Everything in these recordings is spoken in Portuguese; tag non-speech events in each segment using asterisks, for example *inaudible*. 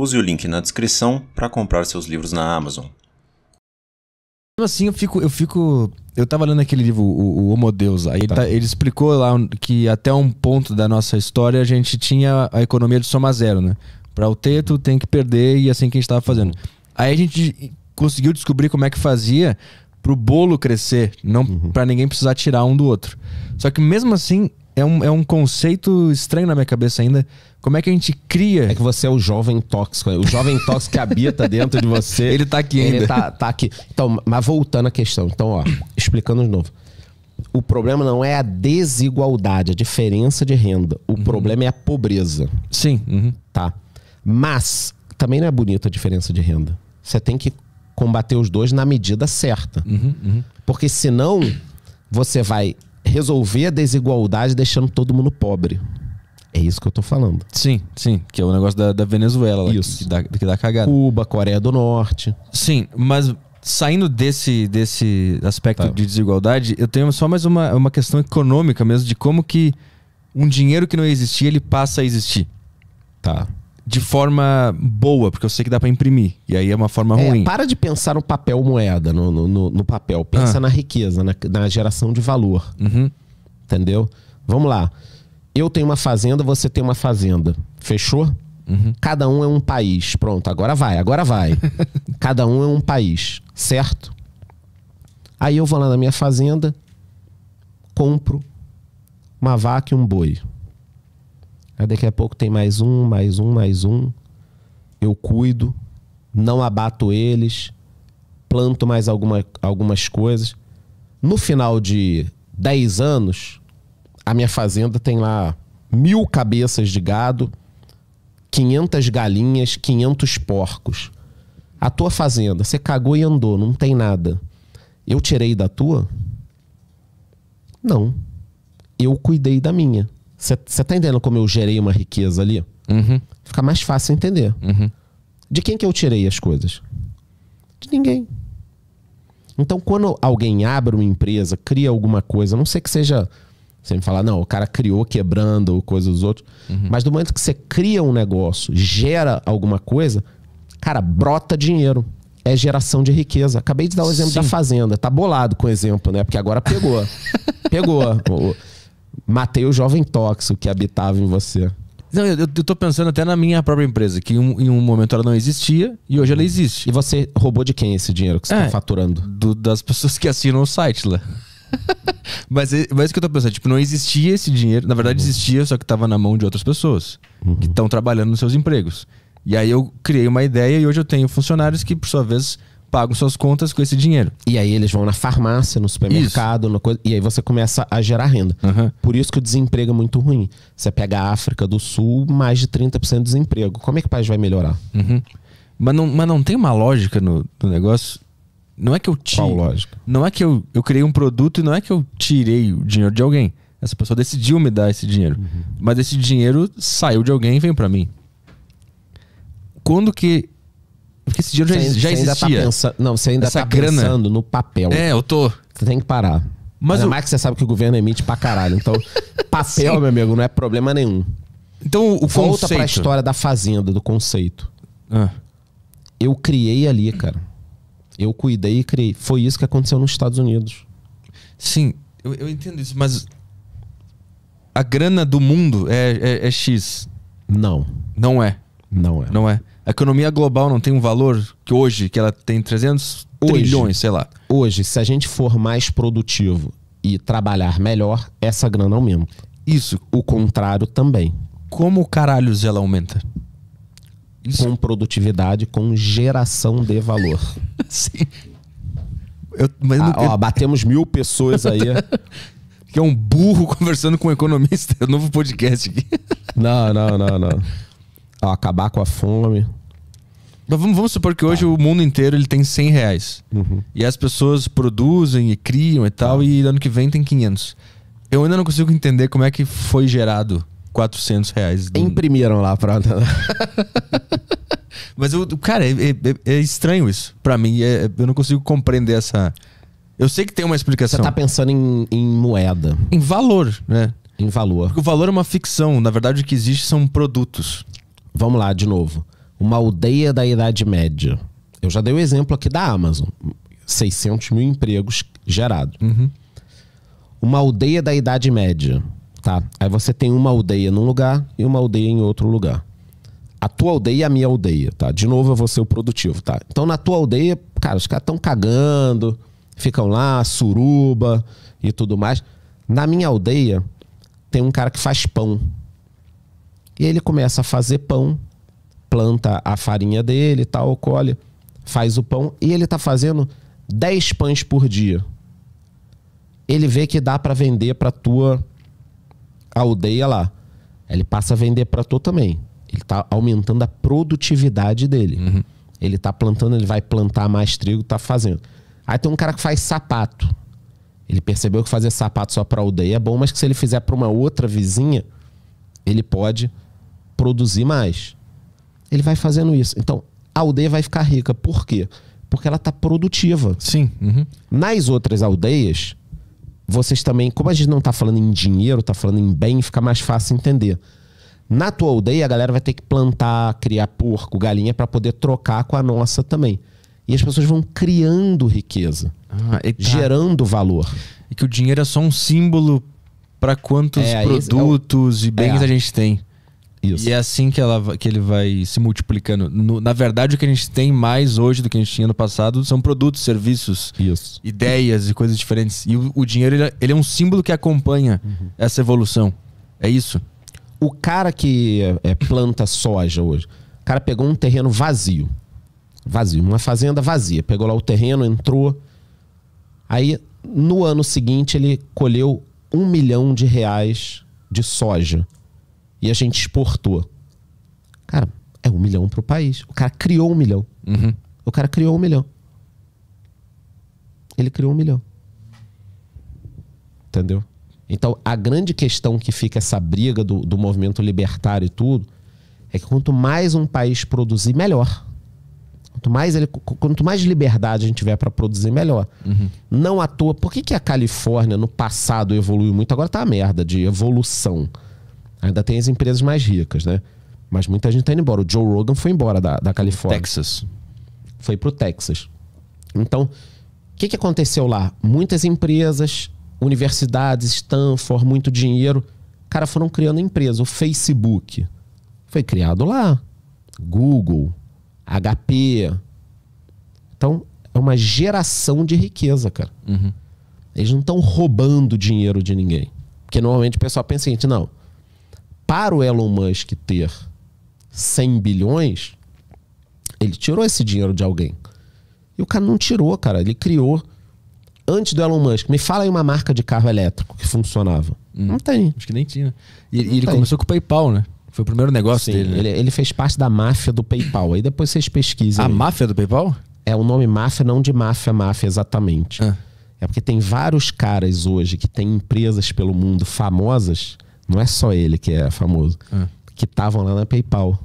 Use o link na descrição para comprar seus livros na Amazon. Assim, eu fico, eu fico. Eu tava lendo aquele livro, o, o Homo Deus. Aí tá. tá. ele, explicou lá que até um ponto da nossa história a gente tinha a economia de soma zero, né? Para o teto tem que perder e é assim que a gente tava fazendo. Aí a gente conseguiu descobrir como é que fazia pro bolo crescer, não uhum. para ninguém precisar tirar um do outro. Só que mesmo assim, é um, é um conceito estranho na minha cabeça ainda. Como é que a gente cria. É que você é o jovem tóxico. É o jovem tóxico que habita dentro de você. *laughs* Ele tá aqui ainda. Ele tá, tá aqui. Então, mas voltando à questão. Então, ó, explicando de novo. O problema não é a desigualdade, a diferença de renda. O uhum. problema é a pobreza. Sim. Uhum. Tá. Mas também não é bonita a diferença de renda. Você tem que combater os dois na medida certa. Uhum. uhum. Porque senão você vai resolver a desigualdade deixando todo mundo pobre. É isso que eu tô falando. Sim, sim. Que é o negócio da, da Venezuela. Lá, isso. Que, dá, que dá cagada. Cuba, Coreia do Norte. Sim, mas saindo desse, desse aspecto tá. de desigualdade, eu tenho só mais uma, uma questão econômica mesmo de como que um dinheiro que não existia, ele passa a existir. Tá de forma boa, porque eu sei que dá para imprimir. E aí é uma forma é, ruim. Para de pensar no papel moeda, no, no, no papel. Pensa ah. na riqueza, na, na, geração de valor. Uhum. Entendeu? Vamos lá. Eu tenho uma fazenda, você tem uma fazenda. Fechou? Uhum. Cada um é um país. Pronto, agora vai, agora vai. *laughs* Cada um é um país, certo? Aí eu vou lá na minha fazenda, compro uma vaca e um boi. Aí daqui a pouco tem mais um, mais um, mais um. Eu cuido, não abato eles, planto mais alguma, algumas coisas. No final de 10 anos, a minha fazenda tem lá mil cabeças de gado, 500 galinhas, 500 porcos. A tua fazenda, você cagou e andou, não tem nada. Eu tirei da tua? Não. Eu cuidei da minha. Você tá entendendo como eu gerei uma riqueza ali? Uhum. Fica mais fácil entender. Uhum. De quem que eu tirei as coisas? De ninguém. Então, quando alguém abre uma empresa, cria alguma coisa, não sei que seja. Você me fala, não, o cara criou quebrando ou coisa dos outros. Uhum. Mas do momento que você cria um negócio, gera alguma coisa, cara, brota dinheiro. É geração de riqueza. Acabei de dar o exemplo Sim. da fazenda. Tá bolado com o exemplo, né? Porque agora pegou. *laughs* pegou matei o jovem tóxico que habitava em você. Não, eu, eu tô pensando até na minha própria empresa, que um, em um momento ela não existia e hoje ela existe. E você roubou de quem esse dinheiro que você tá é, tá faturando? Do, das pessoas que assinam o site lá. *laughs* mas, é, mas é isso que eu tô pensando, tipo, não existia esse dinheiro. Na verdade, uhum. existia, só que tava na mão de outras pessoas uhum. que estão trabalhando nos seus empregos. E aí eu criei uma ideia e hoje eu tenho funcionários que, por sua vez, pagam suas contas com esse dinheiro. E aí eles vão na farmácia, no supermercado, e aí você começa a gerar renda. Uhum. Por isso que o desemprego é muito ruim. Você pega a África do Sul, mais de 30% de desemprego. Como é que o país vai melhorar? Uhum. Mas, não, mas não tem uma lógica no, no negócio. Não é que eu lógica? Não é que eu, eu criei um produto e não é que eu tirei o dinheiro de alguém. Essa pessoa decidiu me dar esse dinheiro. Uhum. Mas esse dinheiro saiu de alguém e veio para mim. Quando que porque esse dinheiro você, já, já existia. Ainda tá Não, você ainda Essa tá grana. pensando no papel. É, eu tô. Você tem que parar. Mas o... mais que você sabe que o governo emite pra caralho. Então, *laughs* papel, meu amigo, não é problema nenhum. Então, o Volta conceito... Volta pra história da fazenda, do conceito. Ah. Eu criei ali, cara. Eu cuidei e criei. Foi isso que aconteceu nos Estados Unidos. Sim, eu, eu entendo isso, mas... A grana do mundo é, é, é X. Não. Não é. Não é. Não é. A economia global não tem um valor que hoje, que ela tem 300 hoje, trilhões, sei lá. Hoje, se a gente for mais produtivo e trabalhar melhor, essa grana aumenta. Isso. O contrário também. Como caralhos ela aumenta? Isso. Com produtividade, com geração de valor. *laughs* Sim. Eu, mas ah, não, ó, eu... batemos mil pessoas *laughs* aí. que é um burro *laughs* conversando com um economista. É novo podcast aqui. Não, não, não, não acabar com a fome. Vamos, vamos, supor que hoje tá. o mundo inteiro ele tem 100 reais. Uhum. E as pessoas produzem e criam e tal, ah. e ano que vem tem 500. Eu ainda não consigo entender como é que foi gerado 400 reais. Do... Imprimiram lá pra... *laughs* Mas, eu, cara, é, é, é, é estranho isso. para mim, é, é, eu não consigo compreender essa... Eu sei que tem uma explicação. Você tá pensando em, em moeda. Em valor, né? Em valor. Porque o valor é uma ficção. Na verdade, o que existe são produtos. Vamos lá de novo. Uma aldeia da Idade Média. Eu já dei o exemplo aqui da Amazon. 600 mil empregos gerados. Uhum. Uma aldeia da Idade Média. Tá? Aí você tem uma aldeia num lugar e uma aldeia em outro lugar. A tua aldeia e a minha aldeia, tá? De novo eu vou ser o produtivo, tá? Então na tua aldeia, cara, os caras estão cagando, ficam lá, suruba e tudo mais. Na minha aldeia, tem um cara que faz pão. E ele começa a fazer pão, planta a farinha dele, tal, colhe, faz o pão e ele está fazendo 10 pães por dia. Ele vê que dá para vender para tua aldeia lá. Ele passa a vender para tu também. Ele está aumentando a produtividade dele. Uhum. Ele está plantando, ele vai plantar mais trigo, está fazendo. Aí tem um cara que faz sapato. Ele percebeu que fazer sapato só para aldeia é bom, mas que se ele fizer para uma outra vizinha, ele pode produzir mais. Ele vai fazendo isso. Então, a aldeia vai ficar rica. Por quê? Porque ela está produtiva. Sim. Uhum. Nas outras aldeias, vocês também, como a gente não está falando em dinheiro, está falando em bem, fica mais fácil entender. Na tua aldeia, a galera vai ter que plantar, criar porco, galinha para poder trocar com a nossa também. E as pessoas vão criando riqueza, ah, tá. gerando valor. E que o dinheiro é só um símbolo para quantos é, produtos é o... e bens é. a gente tem. Isso. E é assim que, ela, que ele vai se multiplicando. No, na verdade, o que a gente tem mais hoje do que a gente tinha no passado são produtos, serviços, Isso. ideias e coisas diferentes. E o, o dinheiro ele é, ele, é um símbolo que acompanha uhum. essa evolução. É isso. O cara que é, é planta soja hoje, o cara pegou um terreno vazio. Vazio, uma fazenda vazia. Pegou lá o terreno, entrou. Aí, no ano seguinte, ele colheu um milhão de reais de soja e a gente exportou. Cara, é um milhão pro país. O cara criou um milhão. Uhum. O cara criou um milhão. Ele criou um milhão. Entendeu? Então, a grande questão que fica essa briga do, do movimento libertário e tudo é que quanto mais um país produzir, melhor. Quanto mais, ele, quanto mais liberdade a gente tiver para produzir, melhor. Uhum. Não à toa. Por que, que a Califórnia, no passado, evoluiu muito? Agora tá a merda de evolução. Ainda tem as empresas mais ricas, né? Mas muita gente tá indo embora. O Joe Rogan foi embora da, da Califórnia. Texas. Foi pro Texas. Então, o que, que aconteceu lá? Muitas empresas, universidades, Stanford, muito dinheiro. Cara, foram criando empresa. O Facebook foi criado lá. Google, HP. Então, é uma geração de riqueza, cara. Uhum. Eles não estão roubando dinheiro de ninguém. Porque normalmente o pessoal pensa o seguinte: não, para o Elon Musk ter 100 bilhões, ele tirou esse dinheiro de alguém. E o cara não tirou, cara. Ele criou. Antes do Elon Musk, me fala aí uma marca de carro elétrico que funcionava. Hum, não tem. Acho que nem tinha. E, e ele tem. começou com o PayPal, né? Foi o primeiro negócio Sim, dele. Né? Ele, ele, fez parte da máfia do PayPal. Aí depois vocês pesquisem. A aí. máfia do PayPal? É o nome máfia, não de máfia, máfia exatamente. Ah. É porque tem vários caras hoje que têm empresas pelo mundo famosas não é só ele que é famoso. É. Que estavam lá na PayPal.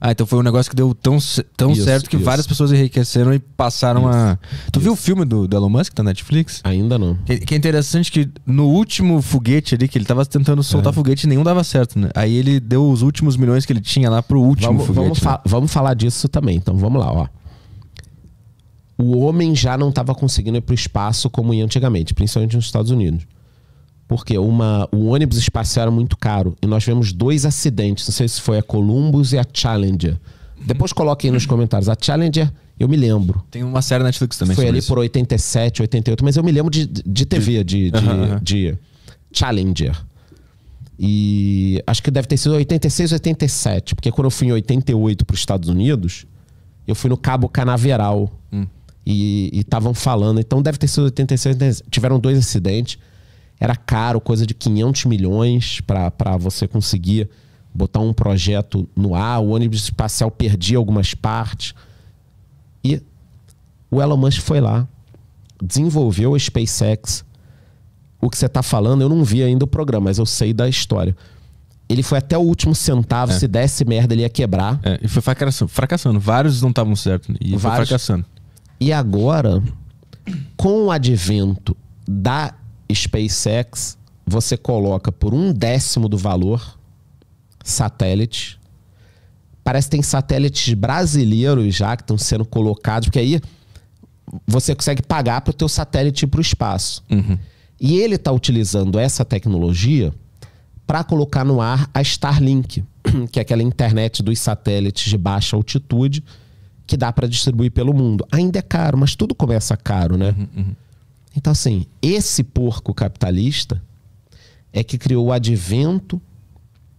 Ah, então foi um negócio que deu tão, tão isso, certo que isso. várias pessoas enriqueceram e passaram isso, a. Tu viu o filme do, do Elon Musk tá na Netflix? Ainda não. Que, que, é interessante que no último foguete ali, que ele tava tentando soltar é. foguete e nenhum dava certo, né? Aí ele deu os últimos milhões que ele tinha lá pro último vamos, foguete. Vamos, né? fa vamos falar disso também, então vamos lá, ó. O homem já não estava conseguindo ir pro espaço como ia antigamente, principalmente nos Estados Unidos porque uma, o ônibus espacial era muito caro e nós vemos dois acidentes. Não sei se foi a Columbus e a Challenger. Depois coloquem nos comentários. A Challenger, eu me lembro. Tem uma série na Netflix também. Foi ali isso. por 87, 88, mas eu me lembro de, de TV, de, de, de Challenger. E acho que deve ter sido 86, 87, porque quando eu fui em 88 para os Estados Unidos, eu fui no Cabo Canaveral. Hum. E estavam falando, então deve ter sido 86, 87. Tiveram dois acidentes era caro, coisa de 500 milhões para você conseguir botar um projeto no ar. O ônibus espacial perdia algumas partes. E o Elon Musk foi lá, desenvolveu a SpaceX. O que você está falando, eu não vi ainda o programa, mas eu sei da história. Ele foi até o último centavo, é. se desse merda, ele ia quebrar. É, e foi fracassando, fracassando. Vários não estavam certos. Né? E Vários. foi fracassando. E agora, com o advento da SpaceX, você coloca por um décimo do valor satélite. Parece que tem satélites brasileiros já que estão sendo colocados, porque aí você consegue pagar para o teu satélite ir para o espaço. Uhum. E ele está utilizando essa tecnologia para colocar no ar a Starlink, *clears throat* que é aquela internet dos satélites de baixa altitude que dá para distribuir pelo mundo. Ainda é caro, mas tudo começa caro, né? Uhum, uhum. Então, assim, esse porco capitalista é que criou o advento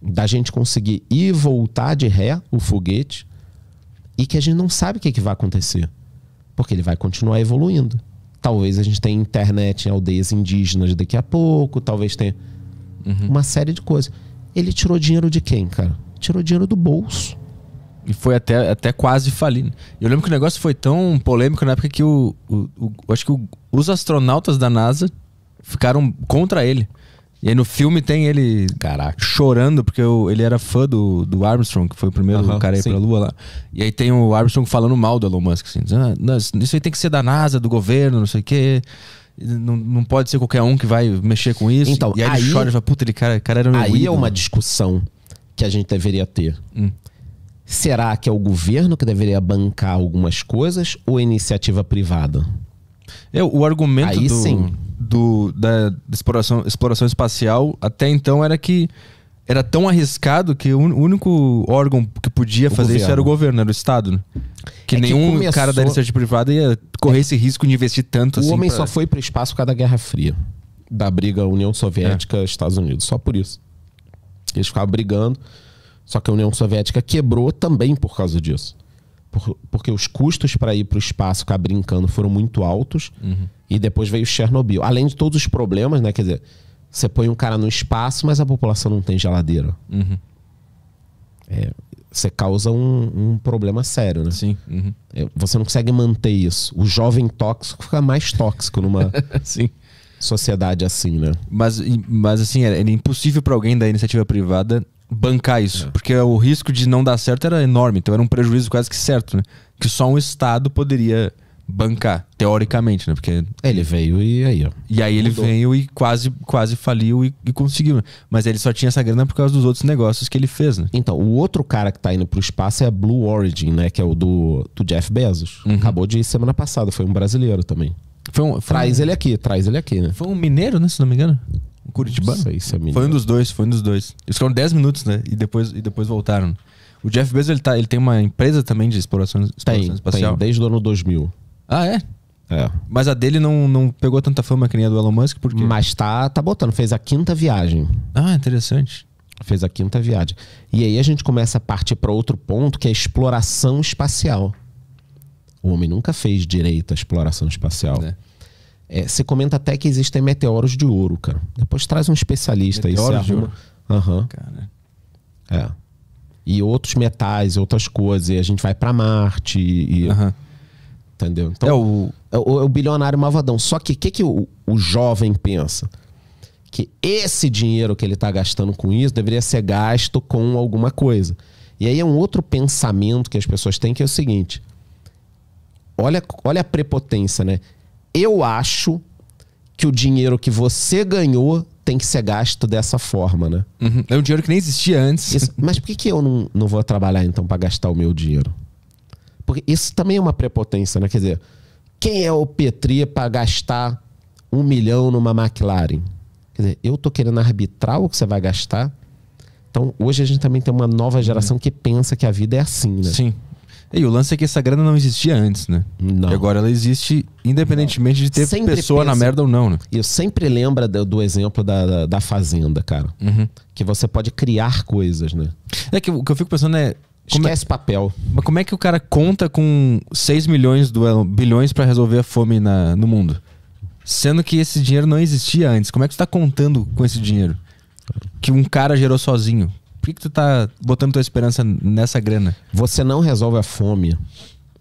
da gente conseguir ir voltar de ré o foguete e que a gente não sabe o que, é que vai acontecer, porque ele vai continuar evoluindo. Talvez a gente tenha internet em aldeias indígenas daqui a pouco, talvez tenha uhum. uma série de coisas. Ele tirou dinheiro de quem, cara? Tirou dinheiro do bolso. E foi até, até quase falir Eu lembro que o negócio foi tão polêmico na época que o, o, o acho que o, os astronautas da NASA ficaram contra ele. E aí no filme tem ele Caraca. chorando, porque eu, ele era fã do, do Armstrong, que foi o primeiro uhum, cara a ir pra Lua lá. E aí tem o Armstrong falando mal do Elon Musk, assim, dizendo, ah, isso aí tem que ser da NASA, do governo, não sei o quê. Não, não pode ser qualquer um que vai mexer com isso. Então, e aí, aí ele chora e fala, puta, ele cara, cara era meu Aí é ídolo. é uma discussão que a gente deveria ter. Hum. Será que é o governo que deveria bancar algumas coisas ou iniciativa privada? É, o argumento Aí, do, sim. do da exploração, exploração espacial até então era que era tão arriscado que o único órgão que podia o fazer governo. isso era o governo, era o Estado. Né? Que é nenhum que começou... cara da iniciativa privada ia correr é. esse risco de investir tanto o assim. O homem pra... só foi para o espaço por causa da Guerra Fria, da briga União Soviética-Estados é. Unidos, só por isso. Eles ficavam brigando. Só que a União Soviética quebrou também por causa disso. Por, porque os custos para ir para o espaço ficar brincando foram muito altos. Uhum. E depois veio Chernobyl. Além de todos os problemas, né? Quer dizer, você põe um cara no espaço, mas a população não tem geladeira. Uhum. É, você causa um, um, problema sério, né? Sim. Uhum. É, você não consegue manter isso. O jovem tóxico fica mais tóxico numa. *laughs* Sim sociedade assim, né? Mas, mas assim, é, é impossível para alguém da iniciativa privada bancar isso, é. porque o risco de não dar certo era enorme, então era um prejuízo quase que certo, né? Que só um estado poderia bancar, teoricamente, né? Porque ele veio e aí, ó. E aí ele Mudou. veio e quase quase faliu e, e, conseguiu, né? mas ele só tinha essa grana por causa dos outros negócios que ele fez, né? Então, o outro cara que tá indo pro espaço é a Blue Origin, né, que é o do, do Jeff Bezos. Uhum. Acabou de semana passada, foi um brasileiro também. Foi um, foi traz um... ele aqui, traz ele aqui, né? Foi um mineiro, né, se não me engano? Um Curitibano? sei se é Foi um dos dois, foi um dos dois. Eles ficaram 10 minutos, né? E depois, e depois voltaram. O Jeff Bezos, ele, tá, ele tem uma empresa também de exploração, exploração tem, espacial? Tem, desde o ano 2000. Ah, é? É. Mas a dele não, não pegou tanta fama que nem a do Elon Musk, porque... Mas tá, tá botando, fez a quinta viagem. Ah, interessante. Fez a quinta viagem. E aí a gente começa a partir para outro ponto, que é a exploração espacial. O homem nunca fez direito à exploração espacial. É. É, você comenta até que existem meteoros de ouro, cara. Depois traz um especialista meteoros aí. Meteoros de ouro? Uhum. Cara. É. E outros metais, outras coisas. E a gente vai para Marte e... Uhum. Entendeu? Então, é o... É o, é o bilionário malvadão. Só que o que, que o, o jovem pensa? Que esse dinheiro que ele está gastando com isso deveria ser gasto com alguma coisa. E aí é um outro pensamento que as pessoas têm que é o seguinte: olha, olha a prepotência, né? eu acho que o dinheiro que você ganhou tem que ser gasto dessa forma, né? Uhum. É um dinheiro que nem existia antes. Isso, *laughs* mas por que, que eu não, não vou trabalhar então para gastar o meu dinheiro? Porque isso também é uma prepotência, né? Quer dizer, quem é o Petri para gastar um milhão numa McLaren? Quer dizer, eu tô querendo arbitrar o que você vai gastar. Então, hoje a gente também tem uma nova geração uhum. que pensa que a vida é assim, né? Sim. E o lance é que essa grana não existia antes, né? Não. E agora ela existe independentemente não. de ter sempre pessoa na merda ou não, né? E sempre lembro do, do exemplo da, da, da, fazenda, cara. Uhum. Que você pode criar coisas, né? É que o que eu fico pensando é. Como é Esquece é... papel. Mas como é que o cara conta com 6 milhões, do, bilhões para resolver a fome na, no mundo? Sendo que esse dinheiro não existia antes. Como é que você tá contando com esse dinheiro? Que um cara gerou sozinho por que, que tu tá botando tua esperança nessa grana? Você não resolve a fome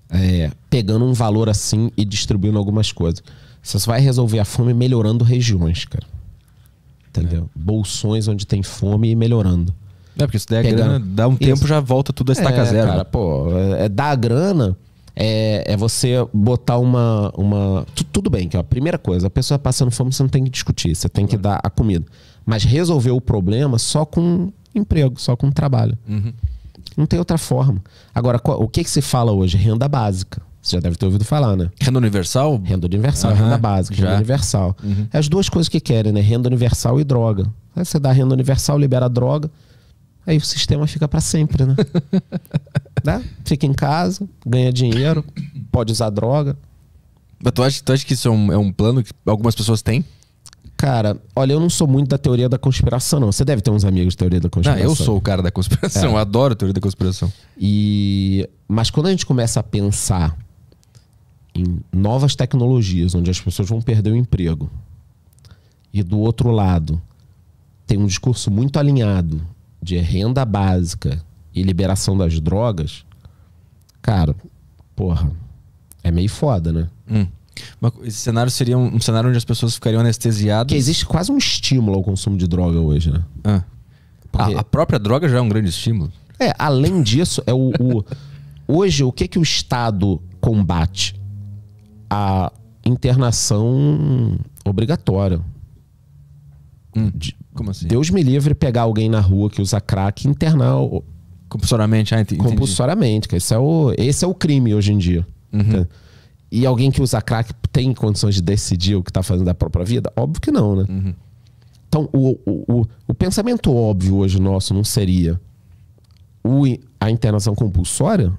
é, pegando um valor assim e distribuindo algumas coisas. Você só vai resolver a fome melhorando regiões, cara. Entendeu? É. Bolsões onde tem fome e melhorando. É, porque se der Pegando. a grana, dá um tempo, Isso. já volta tudo a estaca é, zero. Cara, pô, é, é dar a grana é, é você botar uma. uma tu, tudo bem, que a primeira coisa, a pessoa passando fome, você não tem que discutir, você tem que dar a comida. Mas resolver o problema só com emprego, só com trabalho. Uhum. Não tem outra forma. Agora, o que, que se fala hoje? Renda básica. Você já deve ter ouvido falar, né? Renda universal? Renda universal, uhum. renda básica, já. renda universal. Uhum. É as duas coisas que querem, né? Renda universal e droga. Aí você dá renda universal, libera droga, aí o sistema fica para sempre, né? *laughs* né? Fica em casa, ganha dinheiro, pode usar droga. Mas tu acha, tu acha que isso é um, é um plano que algumas pessoas têm? cara, olha, eu não sou muito da teoria da conspiração, não. Você deve ter uns amigos de teoria da conspiração. Não, eu sou o cara da conspiração, é. eu adoro teoria da conspiração. E mas quando a gente começa a pensar em novas tecnologias, onde as pessoas vão perder o emprego, e do outro lado tem um discurso muito alinhado de renda básica e liberação das drogas, cara, porra, é meio foda, né? Hum. Esse cenário seria um, um, cenário onde as pessoas ficariam anestesiadas. Que existe quase um estímulo ao consumo de droga hoje, né? Ah. Porque... A, a, própria droga já é um grande estímulo. É, além disso, é o, o hoje o que que o Estado combate? A internação obrigatória. Hum, como assim? Deus me livre pegar alguém na rua que usa crack e internar compulsoriamente, ah, entendi. compulsoriamente, que esse é o esse é o crime hoje em dia. Uhum. Tá? E alguém que usa crack tem condições de decidir o que está fazendo da própria vida? Óbvio que não, né? Uhum. Então, o, o, o, o, pensamento óbvio hoje nosso não seria a internação compulsória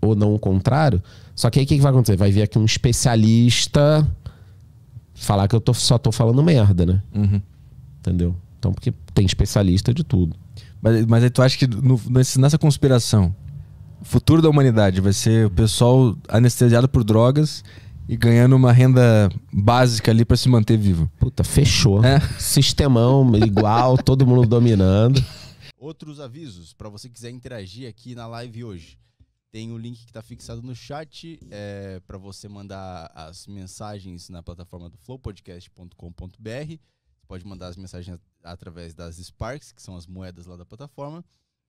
ou não o contrário. Só que aí o que, que vai acontecer? Vai vir aqui um especialista falar que eu tô, só tô falando merda, né? Uhum. Entendeu? Então, porque tem especialista de tudo. Mas, mas aí tu acha que no, nessa conspiração o futuro da humanidade vai ser o pessoal anestesiado por drogas e ganhando uma renda básica ali para se manter vivo. Puta, fechou. É. Sistemão *laughs* igual, todo mundo dominando. Outros avisos para você quiser interagir aqui na live hoje. Tem o link que está fixado no chat é, para você mandar as mensagens na plataforma do flowpodcast.com.br. Pode mandar as mensagens através das Sparks, que são as moedas lá da plataforma.